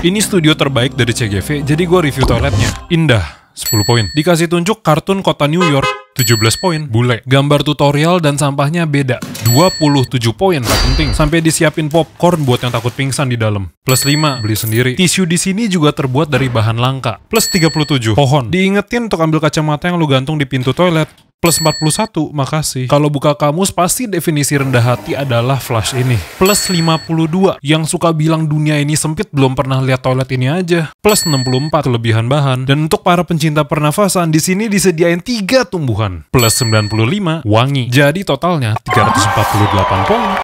Ini studio terbaik dari CGV, jadi gue review toiletnya. Indah, 10 poin. Dikasih tunjuk kartun kota New York, 17 poin. Bule. Gambar tutorial dan sampahnya beda. 27 poin, gak penting. Sampai disiapin popcorn buat yang takut pingsan di dalam. Plus 5, beli sendiri. Tisu di sini juga terbuat dari bahan langka. Plus 37, pohon. Diingetin untuk ambil kacamata yang lu gantung di pintu toilet plus 41, makasih. Kalau buka kamus pasti definisi rendah hati adalah flash ini. Plus 52, yang suka bilang dunia ini sempit belum pernah lihat toilet ini aja. Plus 64, kelebihan bahan. Dan untuk para pencinta pernafasan, di sini disediain 3 tumbuhan. Plus 95, wangi. Jadi totalnya 348 poin.